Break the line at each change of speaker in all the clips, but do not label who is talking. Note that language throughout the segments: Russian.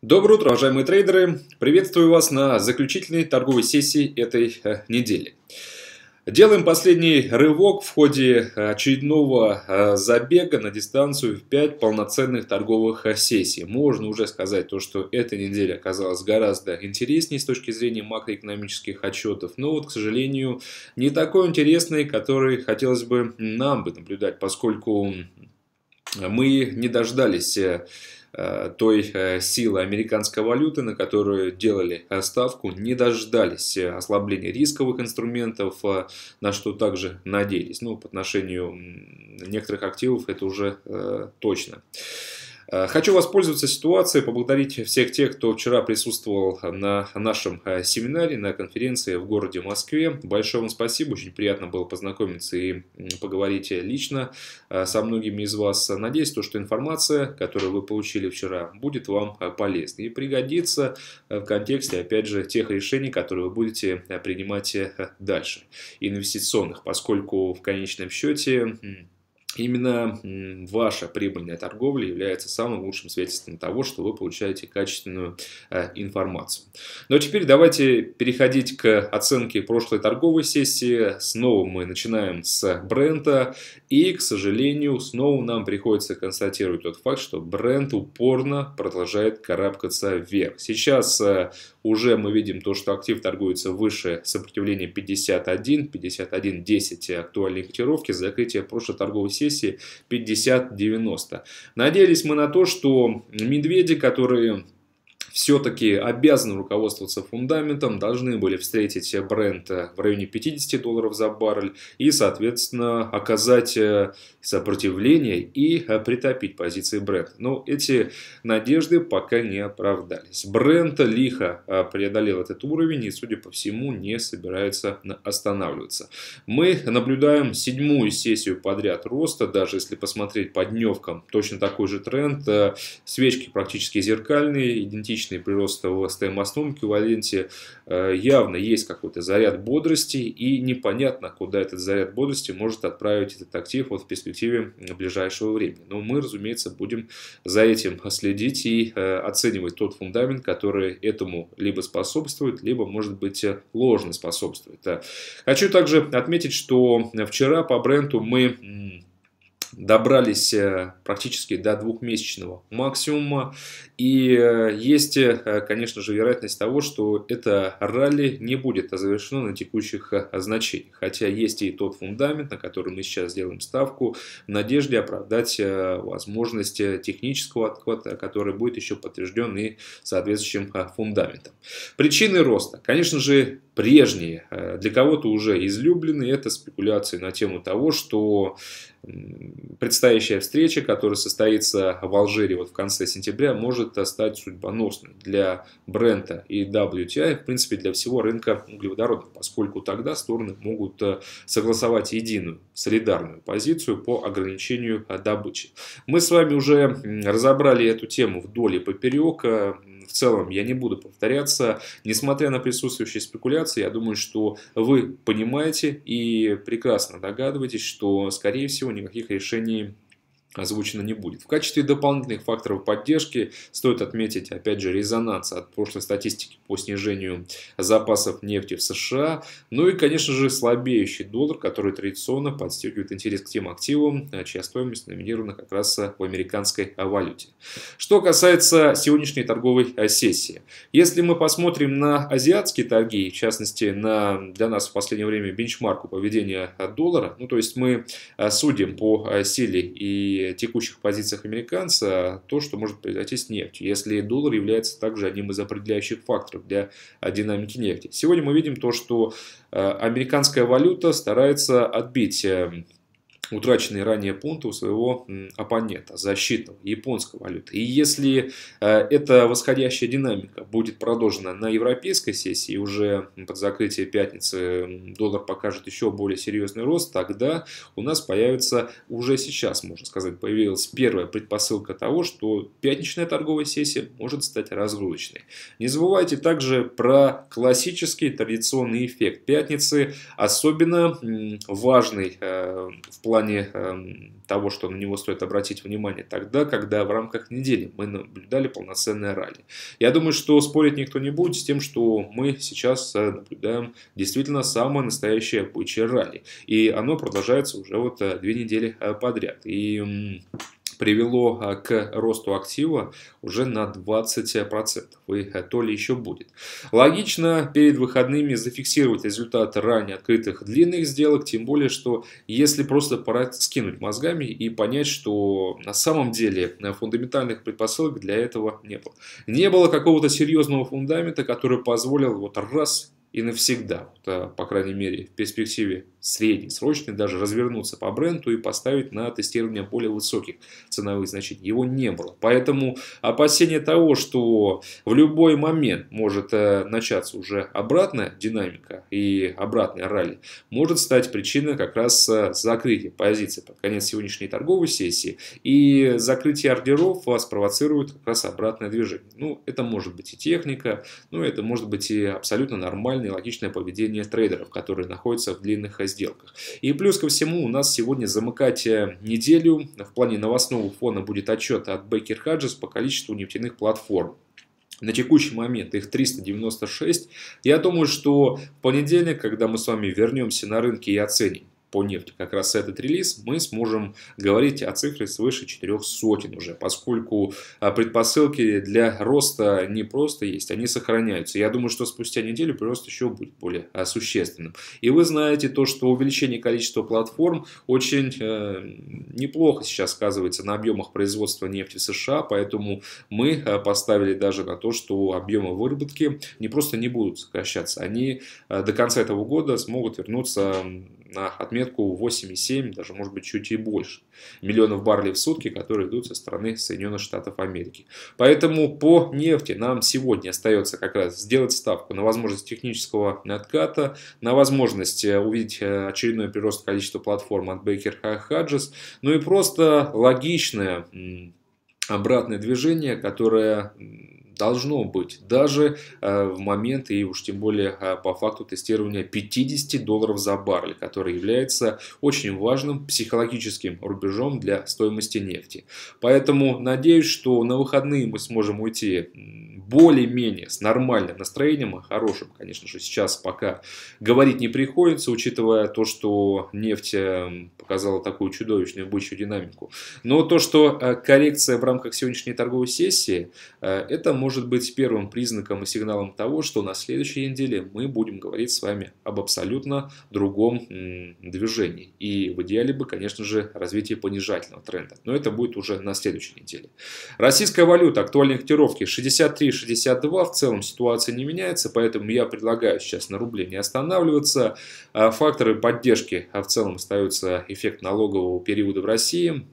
Доброе утро, уважаемые трейдеры! Приветствую вас на заключительной торговой сессии этой э, недели. Делаем последний рывок в ходе очередного э, забега на дистанцию в 5 полноценных торговых э, сессий. Можно уже сказать то, что эта неделя оказалась гораздо интереснее с точки зрения макроэкономических отчетов, но вот, к сожалению, не такой интересный, который хотелось бы нам бы наблюдать, поскольку мы не дождались Э, той э, силы американской валюты, на которую делали э, ставку, не дождались ослабления рисковых инструментов, на что также надеялись. Ну, по отношению некоторых активов это уже точно. Э, хочу воспользоваться ситуацией, поблагодарить всех тех, кто вчера присутствовал на нашем э, семинаре, на конференции в городе Москве. Большое вам спасибо, очень приятно было познакомиться и поговорить лично э, со многими из вас. Надеюсь, то, что информация, которую вы получили вчера, будет вам полезна и пригодится в контексте, опять же, тех решений, которые вы будете принимать дальше, инвестиционных, поскольку в конечном счете именно ваша прибыльная торговля является самым лучшим свидетельством того, что вы получаете качественную э, информацию. Но ну, а теперь давайте переходить к оценке прошлой торговой сессии. Снова мы начинаем с бренда. И, к сожалению, снова нам приходится констатировать тот факт, что бренд упорно продолжает карабкаться вверх. Сейчас э, уже мы видим то, что актив торгуется выше сопротивления 51, 51.10 актуальной котировки, закрытие прошлой торговой сессии сессии 50-90. Надеялись мы на то, что медведи, которые все-таки обязаны руководствоваться фундаментом, должны были встретить бренд э, в районе 50 долларов за баррель и, соответственно, оказать э, сопротивление и э, притопить позиции бренда. Но эти надежды пока не оправдались. Бренд лихо преодолел этот уровень и, судя по всему, не собирается останавливаться. Мы наблюдаем седьмую сессию подряд роста, даже если посмотреть по дневкам, точно такой же тренд. Свечки практически зеркальные, идентичные месячный прирост в стоимостном эквиваленте, э, явно есть какой-то заряд бодрости и непонятно, куда этот заряд бодрости может отправить этот актив вот в перспективе ближайшего времени. Но мы, разумеется, будем за этим следить и э, оценивать тот фундамент, который этому либо способствует, либо, может быть, э, ложно способствует. Хочу также отметить, что вчера по бренду мы добрались э, практически до двухмесячного максимума. И э, есть, э, конечно же, вероятность того, что это ралли не будет завершено на текущих значениях. Хотя есть и тот фундамент, на который мы сейчас сделаем ставку, в надежде оправдать возможность технического отклада, который будет еще подтвержден и соответствующим фундаментом. Причины роста. Конечно же, прежние, э, для кого-то уже излюбленные, это спекуляции на тему того, что предстоящая встреча, которая состоится в Алжире вот в конце сентября, может стать судьбоносной для бренда и WTI, в принципе, для всего рынка углеводородов, поскольку тогда стороны могут э, согласовать единую солидарную позицию по ограничению э, добычи. Мы с вами уже разобрали эту тему вдоль и поперек. В целом я не буду повторяться. Несмотря на присутствующие спекуляции, ситуации, я думаю, что вы понимаете и прекрасно догадываетесь, что, скорее всего, никаких решений озвучено не будет. В качестве дополнительных факторов поддержки стоит отметить, опять же, резонанс от прошлой статистики по снижению запасов нефти в США, ну и, конечно же, слабеющий доллар, который традиционно подстегивает интерес к тем активам, э, чья стоимость номинирована как раз э, в американской э, валюте. Что касается сегодняшней торговой сессии. Если мы посмотрим на азиатские торги, в частности, на, для нас в последнее время бенчмарку поведения доллара, ну то есть мы судим по силе и текущих позициях американца то, что может произойти с нефтью, если доллар является также одним из определяющих факторов для э, динамики нефти. Сегодня мы видим то, что э, американская валюта старается отбить эм, утраченные ранее пункты у своего оппонента, защитного, японской валюты. И если э, эта восходящая динамика будет продолжена на европейской сессии, уже под закрытие пятницы доллар покажет еще более серьезный рост, тогда у нас появится уже сейчас, можно сказать, появилась первая предпосылка того, что пятничная торговая сессия может стать разгрузочной. Не забывайте также про классический традиционный эффект пятницы, особенно важный э, в плане плане эм, того, что на него стоит обратить внимание тогда, когда в рамках недели мы наблюдали полноценное ралли. Я думаю, что спорить никто не будет с тем, что мы сейчас э, наблюдаем действительно самое настоящее обычное ралли. И оно продолжается уже вот э, две недели э, подряд. И привело а, к росту актива уже на 20%, и а, то ли еще будет. Логично перед выходными зафиксировать результат ранее открытых длинных сделок, тем более, что если просто пора скинуть мозгами и понять, что на самом деле э, фундаментальных предпосылок для этого не было. Не было какого-то серьезного фундамента, который позволил вот раз и навсегда, по крайней мере, в перспективе среднесрочной, даже развернуться по бренду и поставить на тестирование более высоких ценовых значений. Его не было. Поэтому опасение того, что в любой момент может э, начаться уже обратная динамика и обратная ралли, может стать причиной как раз э, закрытия позиции под конец сегодняшней торговой сессии. И закрытие ордеров вас провоцирует как раз обратное движение. Ну, это может быть и техника, но ну, это может быть и абсолютно нормально рациональное и логичное поведение трейдеров, которые находятся в длинных сделках. И плюс ко всему у нас сегодня замыкать э, неделю в плане новостного фона будет отчет от Baker Hedges по количеству нефтяных платформ. На текущий момент их 396. Я думаю, что в понедельник, когда мы с вами вернемся на рынки и оценим по нефти, как раз этот релиз, мы сможем говорить о цифре свыше четырех сотен уже, поскольку а, предпосылки для роста не просто есть, они сохраняются. Я думаю, что спустя неделю прирост еще будет более а, существенным. И вы знаете то, что увеличение количества платформ очень э, неплохо сейчас сказывается на объемах производства нефти в США, поэтому мы а, поставили даже на то, что объемы выработки не просто не будут сокращаться, они до конца этого года смогут вернуться на отметку 8,7, даже может быть чуть и больше миллионов баррелей в сутки, которые идут со стороны Соединенных Штатов Америки. Поэтому по нефти нам сегодня остается как раз сделать ставку на возможность технического отката, на возможность э, увидеть э, очередной прирост количества платформ от Baker Hodges, ну и просто логичное обратное движение, которое должно быть. Даже э, в момент и уж тем более э, по факту тестирования 50 долларов за баррель, который является очень важным психологическим рубежом для стоимости нефти. Поэтому надеюсь, что на выходные мы сможем уйти более-менее с нормальным настроением, а хорошим, конечно же, сейчас пока говорить не приходится, учитывая то, что нефть эм, показала такую чудовищную бычью динамику. Но то, что э, коррекция в рамках сегодняшней торговой сессии, э, это может быть первым признаком и сигналом того, что на следующей неделе мы будем говорить с вами об абсолютно другом движении. И в идеале бы, конечно же, развитие понижательного тренда. Но это будет уже на следующей неделе. Российская валюта, актуальные котировки 63 3,62. В целом ситуация не меняется, поэтому я предлагаю сейчас на рубле не останавливаться. А, факторы поддержки а, в целом остаются эффект налогового периода в России,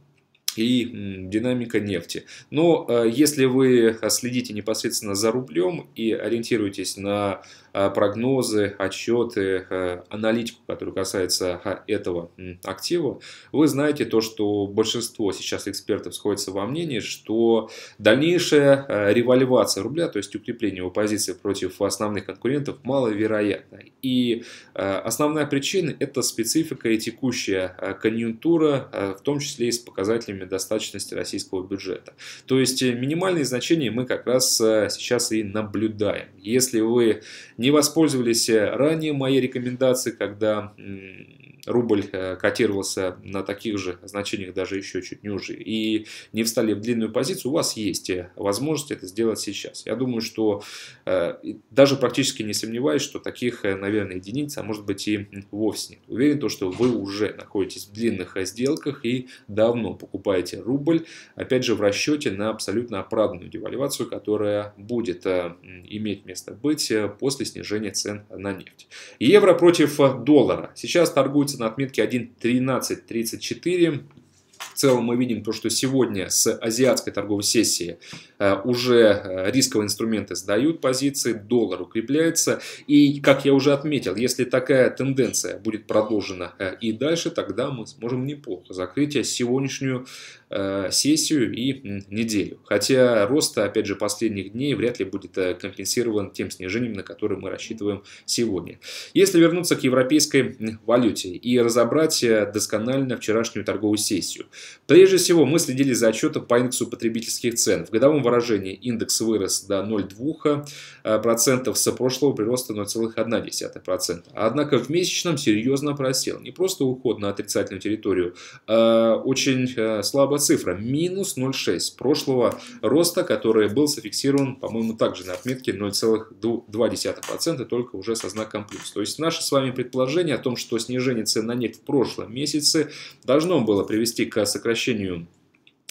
и динамика нефти. Но а, если вы следите непосредственно за рублем и ориентируетесь на Э, прогнозы, отчеты, э, аналитику, которая касается а, этого актива, вы знаете то, что большинство сейчас экспертов сходится во мнении, что дальнейшая э, револьвация рубля, то есть укрепление его позиции против основных конкурентов, маловероятно. И основная причина – это специфика и текущая конъюнктура, в том числе и с показателями достаточности российского бюджета. То есть минимальные значения мы как раз сейчас и наблюдаем. Если вы не не воспользовались э, ранее моей рекомендацией, когда рубль э, котировался на таких же значениях, даже еще чуть ниже, и не встали в длинную позицию, у вас есть э, возможность это сделать сейчас. Я думаю, что э, даже практически не сомневаюсь, что таких, наверное, единиц, а может быть и вовсе нет. Уверен, то, что вы уже находитесь в длинных сделках и давно покупаете рубль, опять же, в расчете на абсолютно оправданную девальвацию, которая будет иметь место быть после снижения цен на нефть. Евро против доллара. Сейчас торгуется торгуется на отметке 1.1334. В целом мы видим то, что сегодня с азиатской торговой сессии э, уже э, рисковые инструменты сдают позиции, доллар укрепляется. И, как я уже отметил, если такая тенденция будет продолжена э, и дальше, тогда мы сможем неплохо закрыть сегодняшнюю Э, сессию и неделю. Хотя рост, опять же, последних дней вряд ли будет э, компенсирован тем снижением, на которое мы рассчитываем сегодня. Если вернуться к европейской валюте и разобрать э, досконально вчерашнюю торговую сессию. Прежде всего, мы следили за отчетом по индексу потребительских цен. В годовом выражении индекс вырос до 0,2% с прошлого прироста 0,1%. Однако в месячном серьезно просел. Не просто уход на отрицательную территорию, а очень слабо цифра, минус 0,6 прошлого роста, который был зафиксирован, по-моему, также на отметке 0,2%, только уже со знаком плюс. То есть наше с вами предположение о том, что снижение цен на нефть в прошлом месяце должно было привести к сокращению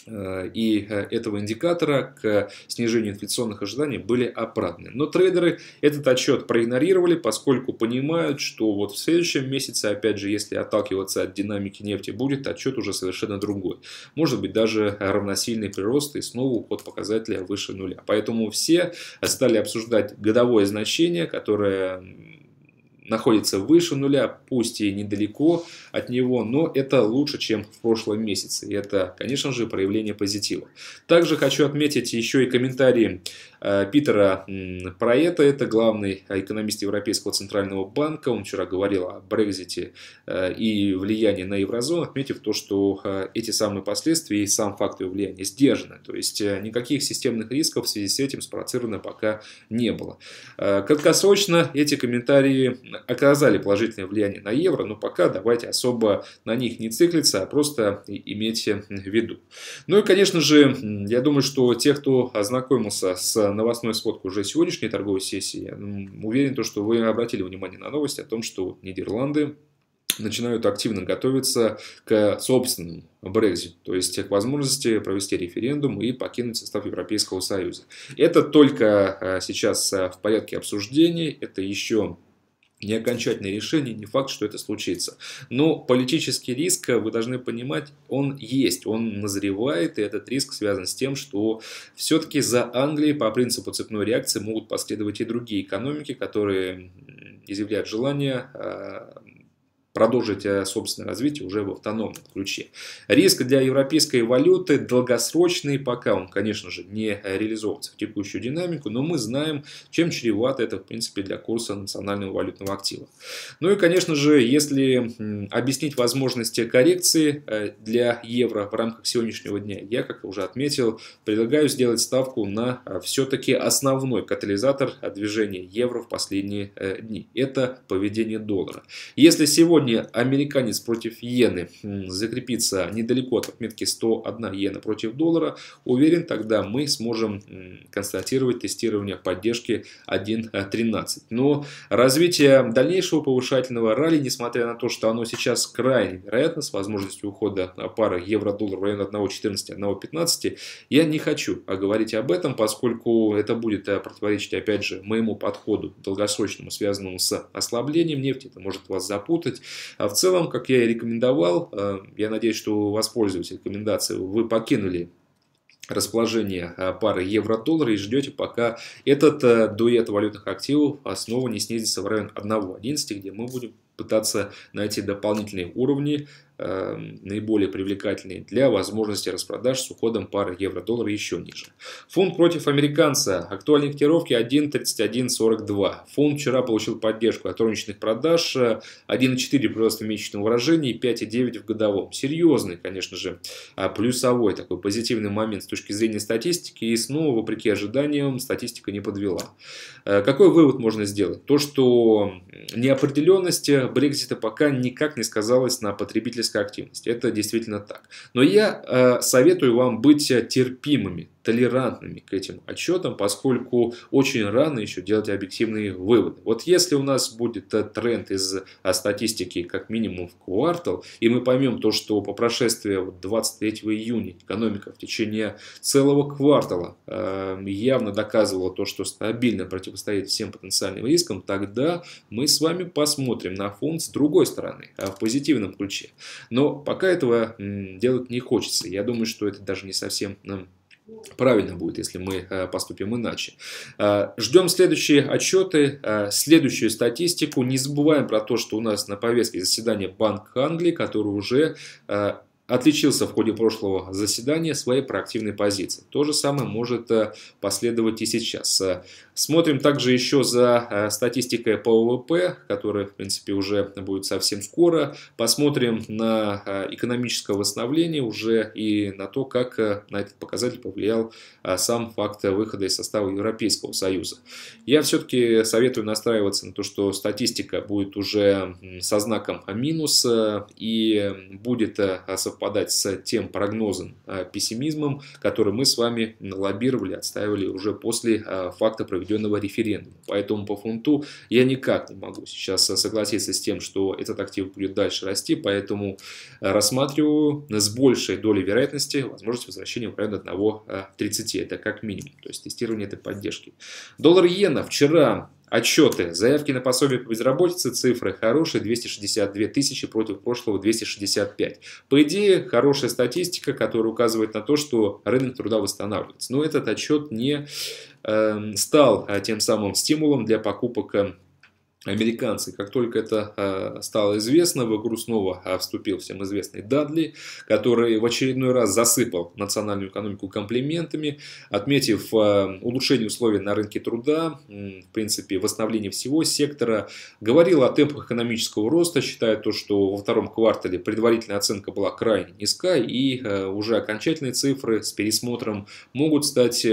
Э, и э, этого индикатора к снижению инфляционных ожиданий были оправданы. Но трейдеры этот отчет проигнорировали, поскольку понимают, что вот в следующем месяце, опять же, если отталкиваться от динамики нефти, будет отчет уже совершенно другой. Может быть, даже равносильный прирост и снова уход показателя выше нуля. Поэтому все стали обсуждать годовое значение, которое находится выше нуля, пусть и недалеко от него, но это лучше, чем в прошлом месяце. И это, конечно же, проявление позитива. Также хочу отметить еще и комментарии э, Питера Проэта, это главный экономист Европейского Центрального Банка. Он вчера говорил о Брекзите э, и влиянии на еврозону, отметив то, что э, эти самые последствия и сам факт его влияния сдержаны. То есть никаких системных рисков в связи с этим спровоцировано пока не было. Краткосрочно эти комментарии оказали положительное влияние на евро, но пока давайте особо на них не циклиться, а просто имейте в виду. Ну и, конечно же, я думаю, что те, кто ознакомился с новостной сводкой уже сегодняшней торговой сессии, уверен, что вы обратили внимание на новость о том, что Нидерланды начинают активно готовиться к собственному Брекзит, то есть к возможности провести референдум и покинуть состав Европейского Союза. Это только а, сейчас а, в порядке обсуждений, это еще не окончательное решение, не факт, что это случится. Но политический риск, вы должны понимать, он есть, он назревает, и этот риск связан с тем, что все-таки за Англией по принципу цепной реакции могут последовать и другие экономики, которые изъявляют желание а, продолжить э, собственное развитие уже в автономном ключе. Риск для европейской валюты долгосрочный, пока он, конечно же, не реализовывается в текущую динамику, но мы знаем, чем чревато это, в принципе, для курса национального валютного актива. Ну и, конечно же, если объяснить возможности коррекции э, для евро в рамках сегодняшнего дня, я, как уже отметил, предлагаю сделать ставку на э, все-таки основной катализатор движения евро в последние дни. Это поведение доллара. Если сегодня уровне американец против иены закрепится недалеко от отметки 101 иена против доллара, уверен, тогда мы сможем констатировать тестирование поддержки 1.13. Но развитие дальнейшего повышательного ралли, несмотря на то, что оно сейчас крайне вероятно, с возможностью ухода пары евро-доллар в район 1.14-1.15, я не хочу говорить об этом, поскольку это будет э, противоречить, опять же, моему подходу долгосрочному, связанному с ослаблением нефти, это может вас запутать, а в целом, как я и рекомендовал, э, я надеюсь, что воспользуетесь рекомендацией, вы покинули расположение э, пары евро-доллара и ждете, пока этот э, дуэт валютных активов а, снова не снизится в район 1.11, где мы будем пытаться найти дополнительные уровни Эм, наиболее привлекательные для возможности распродаж с уходом пары евро-доллара еще ниже. Фунт против американца. Актуальные котировки 1.3142. Фунт вчера получил поддержку от розничных продаж 1.4 э, прироста в месячном выражении 5.9 в годовом. Серьезный, конечно же, а, плюсовой такой позитивный момент с точки зрения статистики. И снова, вопреки ожиданиям, статистика не подвела. Э, какой вывод можно сделать? То, что неопределенность Брекзита пока никак не сказалась на потребительском физической активности. Это действительно так. Но я э, советую вам быть э, терпимыми толерантными к этим отчетам, поскольку очень рано еще делать объективные выводы. Вот если у нас будет э, тренд из э, статистики как минимум в квартал, и мы поймем то, что по прошествии 23 июня экономика в течение целого квартала эм, явно доказывала то, что стабильно противостоит всем потенциальным рискам, тогда мы с вами посмотрим на фонд с другой стороны, э, в позитивном ключе. Но пока этого делать не хочется. Я думаю, что это даже не совсем эм, Правильно будет, если мы э, поступим иначе. Э, ждем следующие отчеты, э, следующую статистику. Не забываем про то, что у нас на повестке заседания Банк Англии, который уже отличился в ходе прошлого заседания своей проактивной позиции. То же самое может э, последовать и сейчас. Э, смотрим также еще за э, статистикой по ВВП, которая, в принципе, уже будет совсем скоро. Посмотрим на экономическое восстановление уже и на то, как на этот показатель повлиял сам факт выхода из состава Европейского Союза. Я все-таки советую настраиваться на то, что статистика будет уже со знаком минус и будет совпадать совпадать с тем прогнозом, э, пессимизмом, который мы с вами лоббировали, отстаивали уже после э, факта проведенного референдума. Поэтому по фунту я никак не могу сейчас э, согласиться с тем, что этот актив будет дальше расти, поэтому рассматриваю с большей долей вероятности возможность возвращения в район 1 30, это как минимум, то есть тестирование этой поддержки. Доллар иена вчера Отчеты. Заявки на пособие по безработице, цифры хорошие, 262 тысячи против прошлого 265. По идее, хорошая статистика, которая указывает на то, что рынок труда восстанавливается. Но этот отчет не эм, стал э, тем самым стимулом для покупок эм, американцы. Как только это э, стало известно, в игру снова э, вступил всем известный Дадли, который в очередной раз засыпал национальную экономику комплиментами, отметив э, улучшение условий на рынке труда, в принципе, восстановление всего сектора, говорил о темпах экономического роста, считая то, что во втором квартале предварительная оценка была крайне низка, и уже окончательные цифры с пересмотром могут стать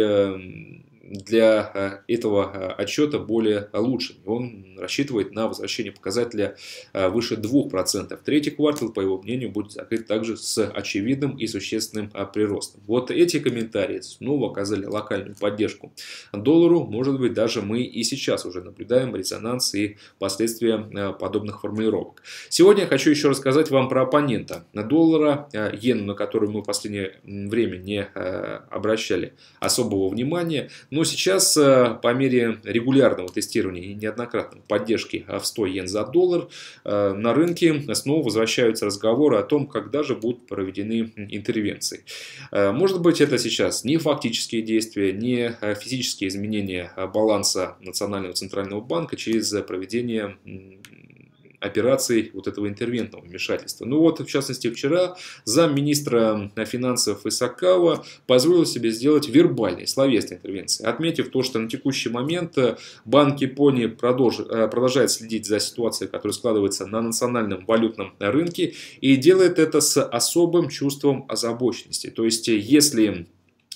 для э, этого э, отчета более лучшим. Он рассчитывает на возвращение показателя э, выше 2%. Третий квартал, по его мнению, будет закрыт также с очевидным и существенным приростом. Вот эти комментарии снова оказали локальную поддержку доллару. Может быть, даже мы и сейчас уже наблюдаем резонанс и последствия подобных формулировок. Сегодня я хочу еще рассказать вам про оппонента доллара, иену, на которую мы в последнее время не обращали особого внимания, но ну но сейчас э, по мере регулярного тестирования и неоднократной поддержки в 100 йен за доллар э, на рынке снова возвращаются разговоры о том, когда же будут проведены интервенции. Э, может быть это сейчас не фактические действия, не физические изменения баланса Национального центрального банка через проведение операций вот этого интервентного вмешательства. Ну вот, в частности, вчера замминистра финансов Исакава позволил себе сделать вербальные, словесные интервенции, отметив то, что на текущий момент э, Банк Японии продолж, э, продолжает следить за ситуацией, которая складывается на национальном валютном рынке, и делает это с особым чувством озабоченности. То есть, если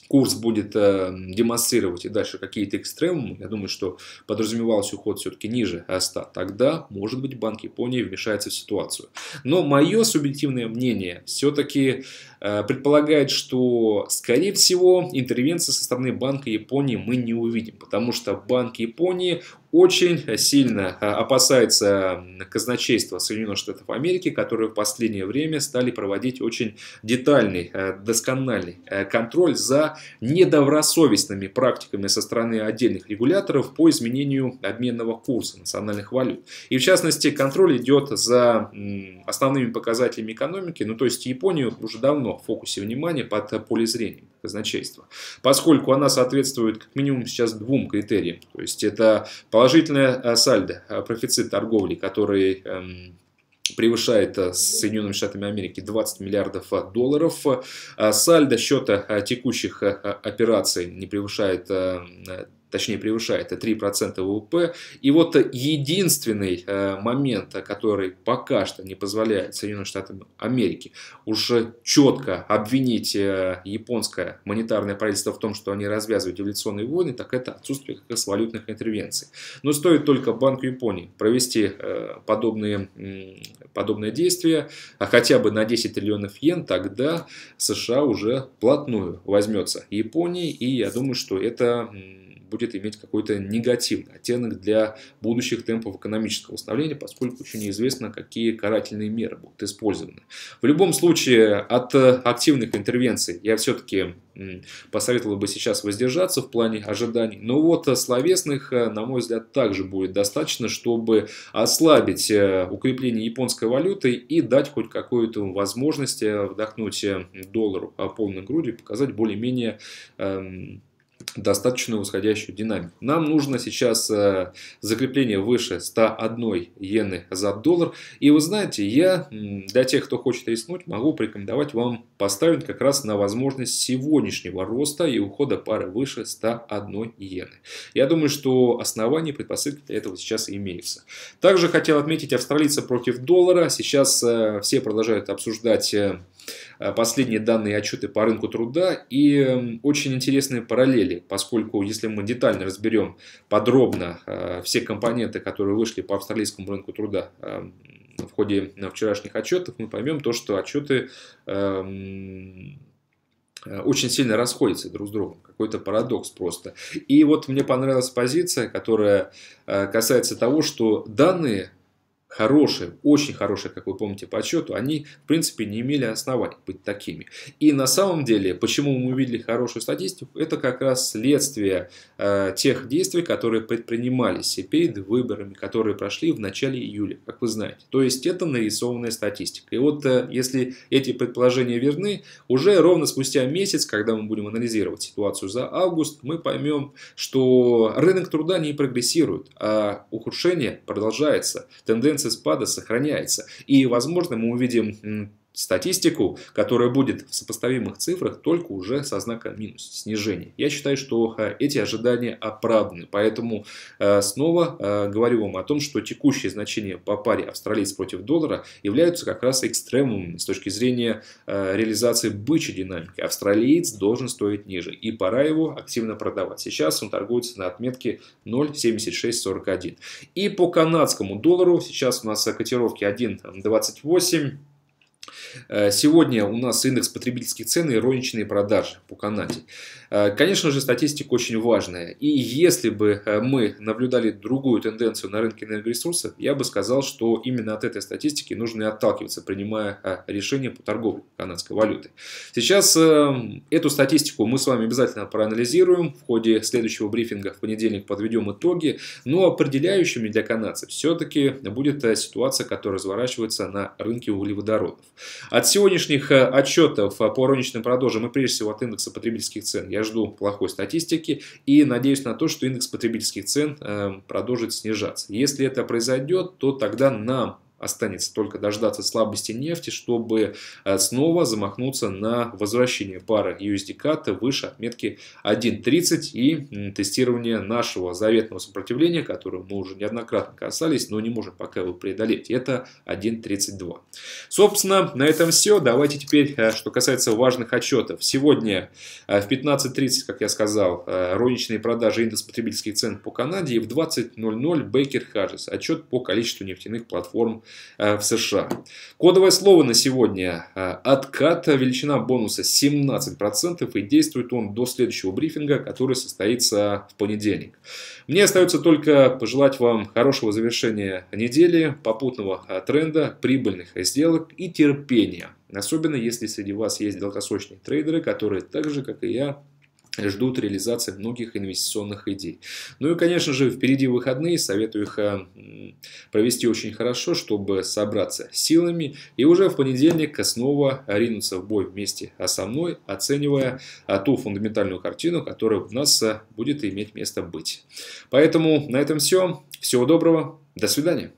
курс будет э, демонстрировать и дальше какие-то экстремумы, я думаю, что подразумевался уход все-таки ниже 100, тогда, может быть, Банк Японии вмешается в ситуацию. Но мое субъективное мнение все-таки э, предполагает, что, скорее всего, интервенции со стороны Банка Японии мы не увидим, потому что Банк Японии очень сильно э, опасается казначейства Соединенных Штатов Америки, которые в последнее время стали проводить очень детальный, э, доскональный э, контроль за недобросовестными практиками со стороны отдельных регуляторов по изменению обменного курса национальных валют. И в частности, контроль идет за основными показателями экономики, ну то есть Японию уже давно в фокусе внимания под поле зрения казначейства, поскольку она соответствует как минимум сейчас двум критериям, то есть это положение Положительное э, сальдо, э, профицит торговли, который эм, превышает э, с Соединенными Штатами Америки 20 миллиардов долларов. Сальдо счета текущих операций не превышает точнее превышает 3% ВВП. И вот единственный э, момент, который пока что не позволяет Соединенным Штатам Америки уже четко обвинить э, японское монетарное правительство в том, что они развязывают эволюционные войны, так это отсутствие как раз валютных интервенций. Но стоит только Банку Японии провести э, подобные, подобные действия, а хотя бы на 10 триллионов йен, тогда США уже плотную возьмется Японии, и я думаю, что это будет иметь какой-то негативный оттенок для будущих темпов экономического восстановления, поскольку еще неизвестно, какие карательные меры будут использованы. В любом случае, от э, активных интервенций я все-таки посоветовал бы сейчас воздержаться в плане ожиданий. Но вот э, словесных, э, на мой взгляд, также будет достаточно, чтобы ослабить укрепление японской валюты и дать хоть какую-то возможность вдохнуть доллару полной грудью показать более-менее эм, достаточную восходящую динамику. Нам нужно сейчас э, закрепление выше 101 иены за доллар. И вы знаете, я для тех, кто хочет рискнуть, могу порекомендовать вам поставить как раз на возможность сегодняшнего роста и ухода пары выше 101 иены. Я думаю, что основания предпосылки для этого сейчас имеются. Также хотел отметить австралийца против доллара. Сейчас э, все продолжают обсуждать... Э, Э, последние данные отчеты по рынку труда и эм, очень интересные параллели, поскольку если мы детально разберем подробно э, все компоненты, которые вышли по австралийскому рынку труда эм, в ходе э, вчерашних отчетов, мы поймем то, что отчеты эм, очень сильно расходятся друг с другом. Какой-то парадокс просто. И вот мне понравилась позиция, которая касается того, что данные хорошие, очень хорошие, как вы помните, по отчету, они, в принципе, не имели оснований быть такими. И на самом деле, почему мы увидели хорошую статистику, это как раз следствие э, тех действий, которые предпринимались перед выборами, которые прошли в начале июля, как вы знаете. То есть это нарисованная статистика. И вот э, если эти предположения верны, уже ровно спустя месяц, когда мы будем анализировать ситуацию за август, мы поймем, что рынок труда не прогрессирует, а ухудшение продолжается. Тенденция тенденция спада сохраняется. И, возможно, мы увидим статистику, которая будет в сопоставимых цифрах только уже со знаком минус, снижение. Я считаю, что эти ожидания оправданы, поэтому э, снова э, говорю вам о том, что текущие значения по паре австралиец против доллара являются как раз экстремумами с точки зрения э, реализации бычьей динамики. Австралиец должен стоить ниже, и пора его активно продавать. Сейчас он торгуется на отметке 0.7641. И по канадскому доллару сейчас у нас котировки 1.28, Э, сегодня у нас индекс потребительских цен и розничные продажи по Канаде. Э, конечно же, статистика очень важная. И если бы э, мы наблюдали другую тенденцию на рынке энергоресурсов, я бы сказал, что именно от этой статистики нужно и отталкиваться, принимая решение по торговле канадской валюты. Сейчас эту статистику мы с вами обязательно проанализируем. В ходе следующего брифинга в понедельник подведем итоги. Но определяющими для канадцев все-таки будет ситуация, которая разворачивается на рынке углеводородов. От сегодняшних э, отчетов по розничным продажам и прежде всего от индекса потребительских цен я жду плохой статистики и надеюсь на то, что индекс потребительских цен эм, продолжит снижаться. Если это произойдет, то тогда нам Останется только дождаться слабости нефти, чтобы э, снова замахнуться на возвращение пары USD-ката выше отметки 1.30 и тестирование нашего заветного сопротивления, которое мы уже неоднократно касались, но не можем пока его преодолеть. Это 1.32. Собственно, на этом все. Давайте теперь, э, что касается важных отчетов. Сегодня э, в 15.30, как я сказал, розничные продажи индекс потребительских цен по Канаде и в 20.00 Бейкер Harris. Отчет по количеству нефтяных платформ Э, в США. Кодовое слово на сегодня э, «откат». Величина бонуса 17% и действует он до следующего брифинга, который состоится в понедельник. Мне остается только пожелать вам хорошего завершения недели, попутного э, тренда, прибыльных сделок и терпения. Особенно если среди вас есть долгосрочные трейдеры, которые так же, как и я, ждут реализации многих инвестиционных идей. Ну и, конечно же, впереди выходные, советую их э, провести очень хорошо, чтобы собраться силами и уже в понедельник снова ринуться в бой вместе а со мной, оценивая э, ту фундаментальную картину, которая у нас э, будет иметь место быть. Поэтому на этом все. Всего доброго. До свидания.